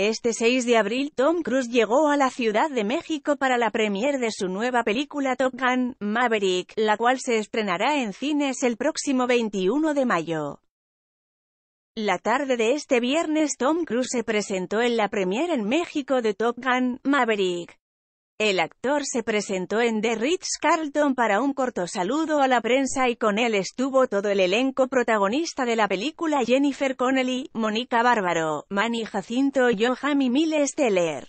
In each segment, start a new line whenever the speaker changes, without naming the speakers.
Este 6 de abril Tom Cruise llegó a la Ciudad de México para la premier de su nueva película Top Gun, Maverick, la cual se estrenará en cines el próximo 21 de mayo. La tarde de este viernes Tom Cruise se presentó en la premier en México de Top Gun, Maverick. El actor se presentó en The Ritz-Carlton para un corto saludo a la prensa y con él estuvo todo el elenco protagonista de la película Jennifer Connelly, Mónica Bárbaro, Manny Jacinto y John y Teller. Steller.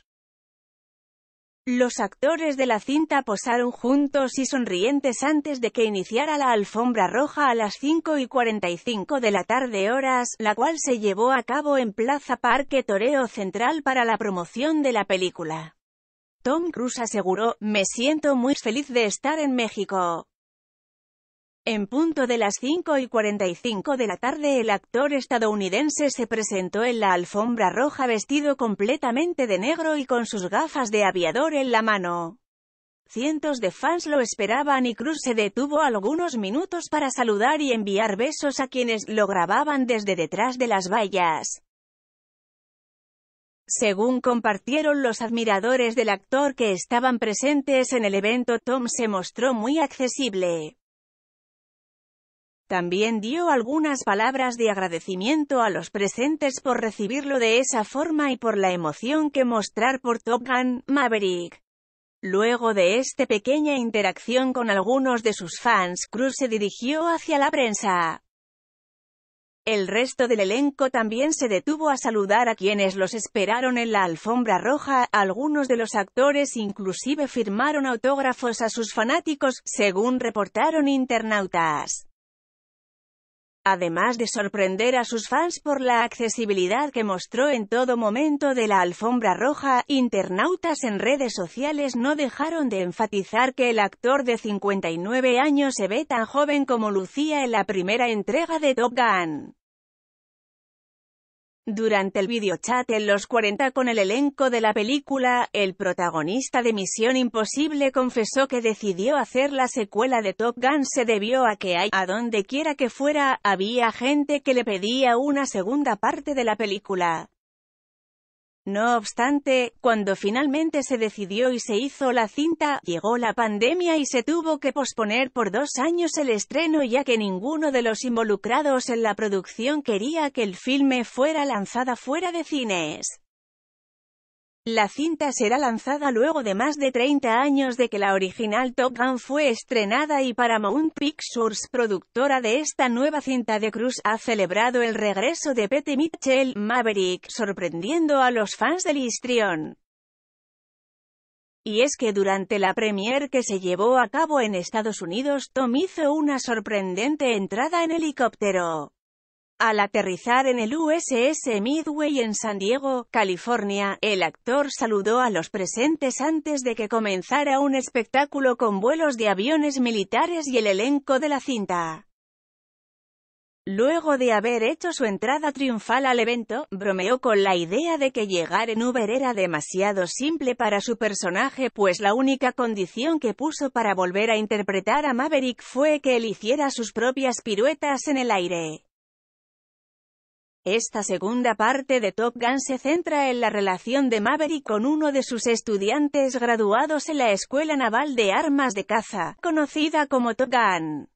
Los actores de la cinta posaron juntos y sonrientes antes de que iniciara la alfombra roja a las 5 y 45 de la tarde horas, la cual se llevó a cabo en Plaza Parque Toreo Central para la promoción de la película. Tom Cruise aseguró, me siento muy feliz de estar en México. En punto de las 5 y 45 de la tarde el actor estadounidense se presentó en la alfombra roja vestido completamente de negro y con sus gafas de aviador en la mano. Cientos de fans lo esperaban y Cruz se detuvo algunos minutos para saludar y enviar besos a quienes lo grababan desde detrás de las vallas. Según compartieron los admiradores del actor que estaban presentes en el evento, Tom se mostró muy accesible. También dio algunas palabras de agradecimiento a los presentes por recibirlo de esa forma y por la emoción que mostrar por Top Gun, Maverick. Luego de esta pequeña interacción con algunos de sus fans, Cruz se dirigió hacia la prensa. El resto del elenco también se detuvo a saludar a quienes los esperaron en la alfombra roja, algunos de los actores inclusive firmaron autógrafos a sus fanáticos, según reportaron internautas. Además de sorprender a sus fans por la accesibilidad que mostró en todo momento de la alfombra roja, internautas en redes sociales no dejaron de enfatizar que el actor de 59 años se ve tan joven como lucía en la primera entrega de Top Gun. Durante el videochat en los 40 con el elenco de la película, el protagonista de Misión Imposible confesó que decidió hacer la secuela de Top Gun se debió a que hay, a donde quiera que fuera, había gente que le pedía una segunda parte de la película. No obstante, cuando finalmente se decidió y se hizo la cinta, llegó la pandemia y se tuvo que posponer por dos años el estreno ya que ninguno de los involucrados en la producción quería que el filme fuera lanzada fuera de cines. La cinta será lanzada luego de más de 30 años de que la original Top Gun fue estrenada y Paramount Pictures, productora de esta nueva cinta de Cruz, ha celebrado el regreso de Pete Mitchell, Maverick, sorprendiendo a los fans del histrión. Y es que durante la premier que se llevó a cabo en Estados Unidos, Tom hizo una sorprendente entrada en helicóptero. Al aterrizar en el USS Midway en San Diego, California, el actor saludó a los presentes antes de que comenzara un espectáculo con vuelos de aviones militares y el elenco de la cinta. Luego de haber hecho su entrada triunfal al evento, bromeó con la idea de que llegar en Uber era demasiado simple para su personaje, pues la única condición que puso para volver a interpretar a Maverick fue que él hiciera sus propias piruetas en el aire. Esta segunda parte de Top Gun se centra en la relación de Maverick con uno de sus estudiantes graduados en la Escuela Naval de Armas de Caza, conocida como Top Gun.